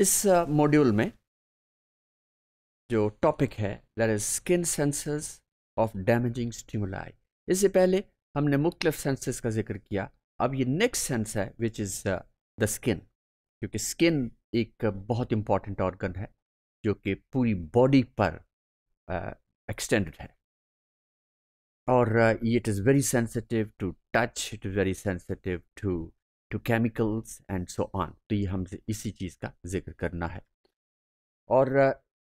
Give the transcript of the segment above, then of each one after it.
इस मॉड्यूल में जो टॉपिक है that is skin sensors of damaging stimuli इससे पहले हमने मुख्तफ सेंसेस का जिक्र किया अब ये नेक्स्ट सेंस है विच इज़ द स्किन क्योंकि स्किन एक बहुत इंपॉर्टेंट ऑर्गन है जो कि पूरी बॉडी पर एक्सटेंडेड uh, है और it is very sensitive to touch it is very sensitive to to chemicals and so on तो ये हम इसी चीज़ का जिक्र करना है और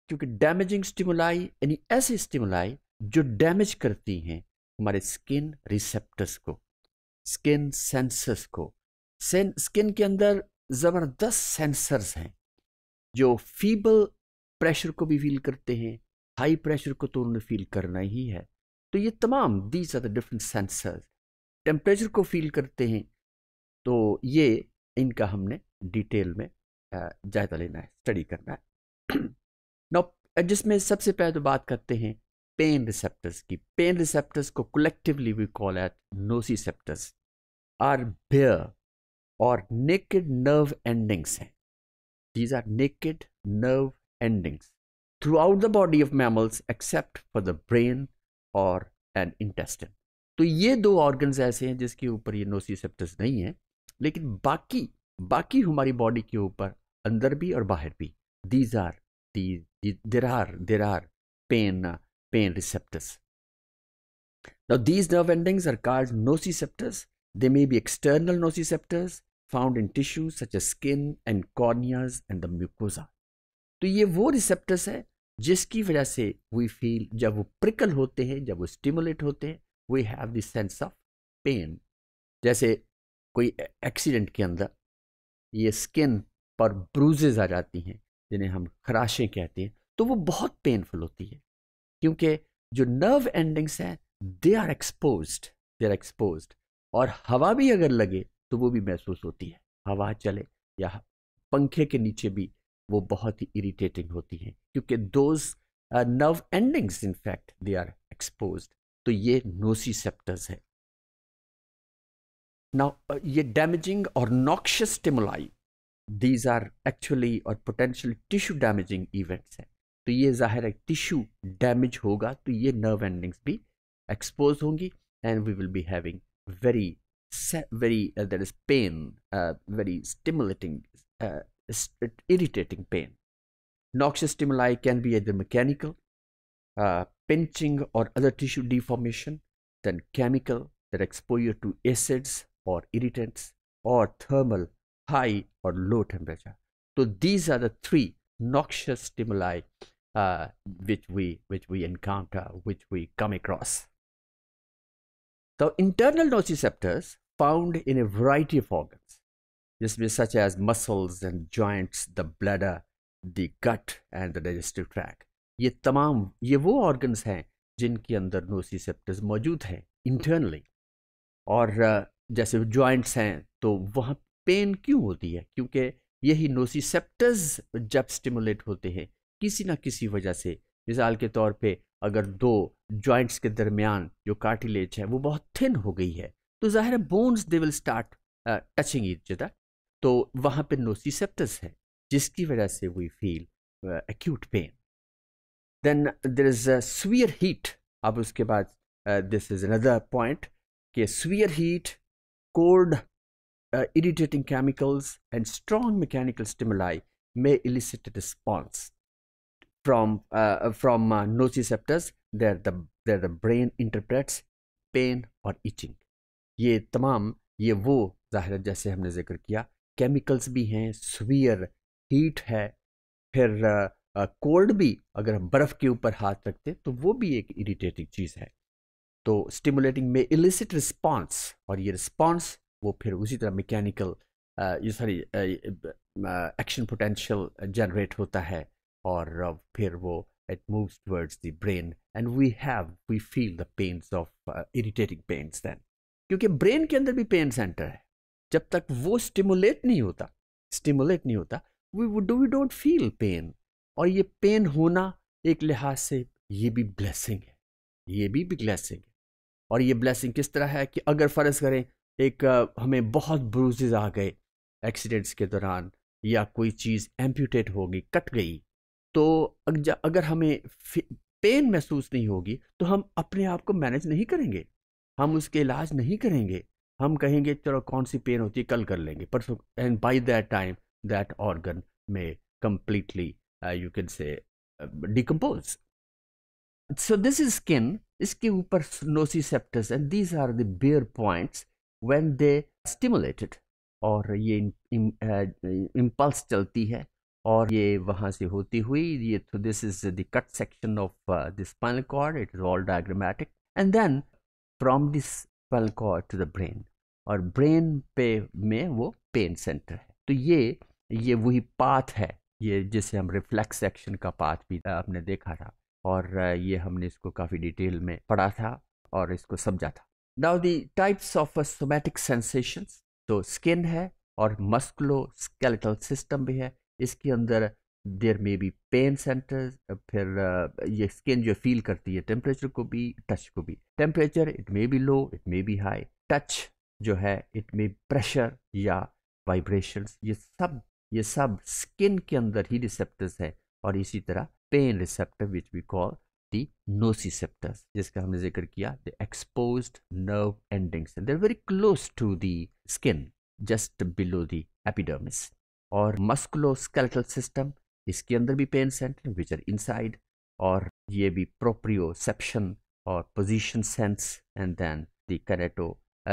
क्योंकि डैमेजिंग स्टिमुलाई यानी ऐसी स्टिमुलाई जो डैमेज करती हैं हमारे स्किन रिसेप्टर्स को स्किन सेंसर्स को स्किन के अंदर ज़बरदस्त सेंसर्स हैं जो फीबल प्रेशर को भी फील करते हैं हाई प्रेशर को तो उन्हें फील करना ही है तो ये तमाम these are the different sensors temperature को फील करते हैं तो ये इनका हमने डिटेल में जायजा लेना है स्टडी करना है नौ जिसमें सबसे पहले तो बात करते हैं पेन रिसेप्टर्स की पेन रिसेप्टर्स को collectively we call at nociceptors are bare और नेकेड नर्व एंडिंग्स हैं these are naked nerve endings throughout the body of mammals except for the brain और एन इंटेस्टिन तो ये दो organs ऐसे हैं जिसके ऊपर ये नोसीसेप्टर्स नहीं हैं लेकिन बाकी बाकी हमारी बॉडी के ऊपर अंदर भी और बाहर भी these are there are there are pain pain receptors Now, these nerve endings are called nociceptors. They may be external nociceptors found in tissues such as skin and corneas and the mucosa. तो ये वो receptors है जिसकी वजह से we feel जब वो prickle होते हैं जब वो स्टिमुलेट होते हैं we have the sense of pain जैसे कोई एक्सीडेंट के अंदर ये स्किन पर ब्रूजेज आ जाती हैं जिन्हें हम खराशें कहते हैं तो वो बहुत पेनफुल होती है क्योंकि जो नर्व एंडिंग्स हैं they are expose they are expose और हवा भी अगर लगे तो वो भी महसूस होती है हवा चले या पंखे के नीचे भी वो बहुत ही इरिटेटिंग होती है क्योंकि those nerve endings in fact they are expose तो ये नोसी सेप्टर्स है Now, uh, damaging or noxious stimuli, these are actually or potential tissue damaging events So, this is जाहिर tissue damage. डैमेज होगा तो ये nerve be exposed, and we will be having very, very very uh, that is pain, is pain very stimulating noxious stimuli can be either mechanical, uh, pinching or other tissue deformation, then chemical, that exposure to acids, or irritants or thermal high or low temperature. So these are the three noxious stimuli uh, which we which we encounter, which we come across. So internal nociceptors found in a variety of organs, this such as muscles and joints, the bladder, the gut and the digestive tract. ये तमाम ये वो organs हैं जिनके अंदर नोसीसेप्टर्स मौजूद हैं internally और जैसे जॉइंट्स हैं तो वहाँ पेन क्यों होती है क्योंकि यही नोसीसेप्टर्स जब स्टिमुलेट होते हैं किसी ना किसी वजह से मिसाल के तौर पे अगर दो जॉइंट्स के दरमियान जो कार्टिलेज है वो बहुत थिन हो गई है तो ज़ाहिर bones they will start touching each other तो वहाँ पे नोसीसेप्टर्स है जिसकी वजह से we feel acute pain then there is severe heat अब उसके बाद दिस इज़ अनदर पॉइंट कि severe heat cold, uh, irritating chemicals and strong mechanical stimuli may elicit a response from uh, from uh, nociceptors there the there the brain interprets pain or itching ये तमाम ये वो ज़ाहिर जैसे हमने जिक्र किया केमिकल्स भी हैं स्वीयर हीट है फिर कोल्ड uh, भी अगर हम बर्फ़ के ऊपर हाथ रखते तो वो भी एक इरिटेटिंग चीज़ है तो स्टिमुलेटिंग में इलिसिट रिस्पॉन्स और ये रिस्पॉन्स वो फिर उसी तरह मैकेनिकल uh, ये सॉरी एक्शन पोटेंशियल जनरेट होता है और फिर वो it moves towards the brain and we have we feel the pains of irritating pains then क्योंकि ब्रेन के अंदर भी पेन सेंटर है जब तक वो स्टिमुलेट नहीं होता स्टिमुलेट नहीं होता we would do we don't feel pain और ये पेन होना एक लिहाज से ये भी ब्लेसिंग है ये भी ब्लेसिंग है और ये ब्लेसिंग किस तरह है कि अगर फ़र्ज़ करें एक हमें बहुत ब्रूजेज आ गए एक्सीडेंट्स के दौरान या कोई चीज़ एम्प्यूटेट होगी कट गई तो अगर हमें पेन महसूस नहीं होगी तो हम अपने आप को मैनेज नहीं करेंगे हम उसके इलाज नहीं करेंगे हम कहेंगे चलो कौन सी पेन होती है कल कर लेंगे परसों and by that time that organ में completely you can say decompose so this is skin इसके ऊपर nociceptors and these are the bare points when they stimulated और ये इम्पल्स चलती है और ये वहाँ से होती हुई ये तो this is the cut section of the spinal cord it is all diagrammatic and then from this spinal cord to the brain और ब्रेन पे में वो पेन सेंटर है तो ये ये वही पाथ है ये जिसे हम रिफ्लेक्स सेक्शन का पाथ भी आपने देखा था और ये हमने इसको काफ़ी डिटेल में पढ़ा था और इसको समझा था now the types of somatic sensations तो स्किन है और मस्कुलो स्केलेटल सिस्टम भी है इसके अंदर there may be pain centres फिर ये स्किन जो फील करती है टेम्परेचर को भी टच को भी temperature it may be low it may be high touch जो है इट मे प्रेशर या वाइब्रेशंस ये सब ये सब स्किन के अंदर ही रिसेप्टर्स है और इसी तरह pain receptor which we call the nociceptors जिसका हमने जिक्र किया the expose nerve endings there very close to the skin just below the epidermis और मस्कुलोस्केलेटल सिस्टम इसके अंदर भी pain centre which are inside और ये भी प्रोप्रियोसेप्शन और पोजिशन सेंस एंड देन दैनेटो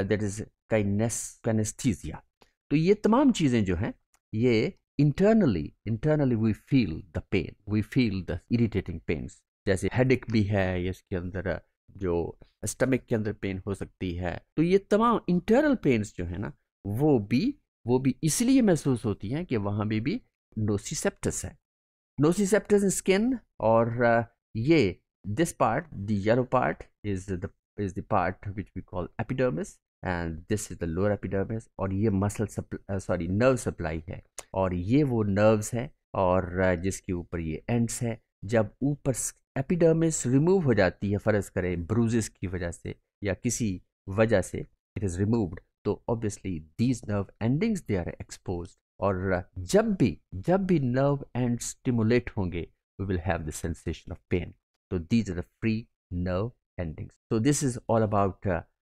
दैट इज काइनेस कैनेस्थीजिया तो ये तमाम चीज़ें जो हैं ये internally internally we feel the pain we feel the irritating pains जैसे हेडेक भी है इसके अंदर जो स्टमक के अंदर पेन हो सकती है तो ये तमाम इंटरनल पेन्स जो है ना वो भी वो भी इसलिए महसूस होती हैं कि वहाँ भी भी नोसीसेप्टस है नोसीसेप्टस uh, स्किन और ये this part the yellow part is the is the part which we call epidermis and this is the lower epidermis और ये मसल सॉरी नर्व सप्लाई है और ये वो नर्व्स हैं और जिसके ऊपर ये एंड्स हैं जब ऊपर एपिडर्मिस रिमूव हो जाती है फ़र्ज़ करें ब्रूजेस की वजह से या किसी वजह से इट इज़ रिमूव्ड तो obviously these nerve endings they are expose और जब भी जब भी नर्व एंड स्टिमुलेट होंगे we will have the sensation of pain तो these are the free nerve endings तो this is all about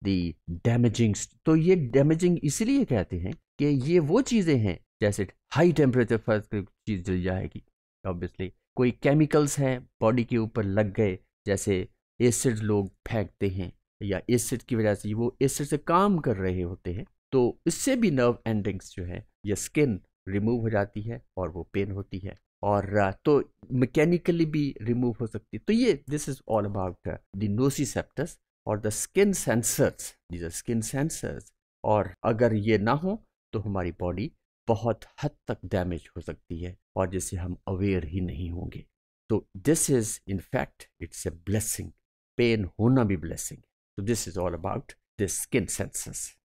the damagings तो ये डैमेजिंग इसलिए कहते हैं कि ये वो चीज़ें हैं जैसे हाई टेम्परेचर पर चीज़ जल जाएगी ऑब्वियसली कोई केमिकल्स हैं बॉडी के ऊपर लग गए जैसे एसिड लोग फेंकते हैं या एसिड की वजह से वो एसिड से काम कर रहे होते हैं तो इससे भी नर्व एंडिंग्स जो है या स्किन रिमूव हो जाती है और वो पेन होती है और तो मैकेनिकली भी रिमूव हो सकती है तो ये this is all about the nociceptors और the skin sensors these skin sensors और अगर ये ना हो तो हमारी बॉडी बहुत हद तक डैमेज हो सकती है और जिसे हम अवेयर ही नहीं होंगे तो this is in fact it's a blessing pain होना भी ब्लेसिंग तो this is all about this skin senses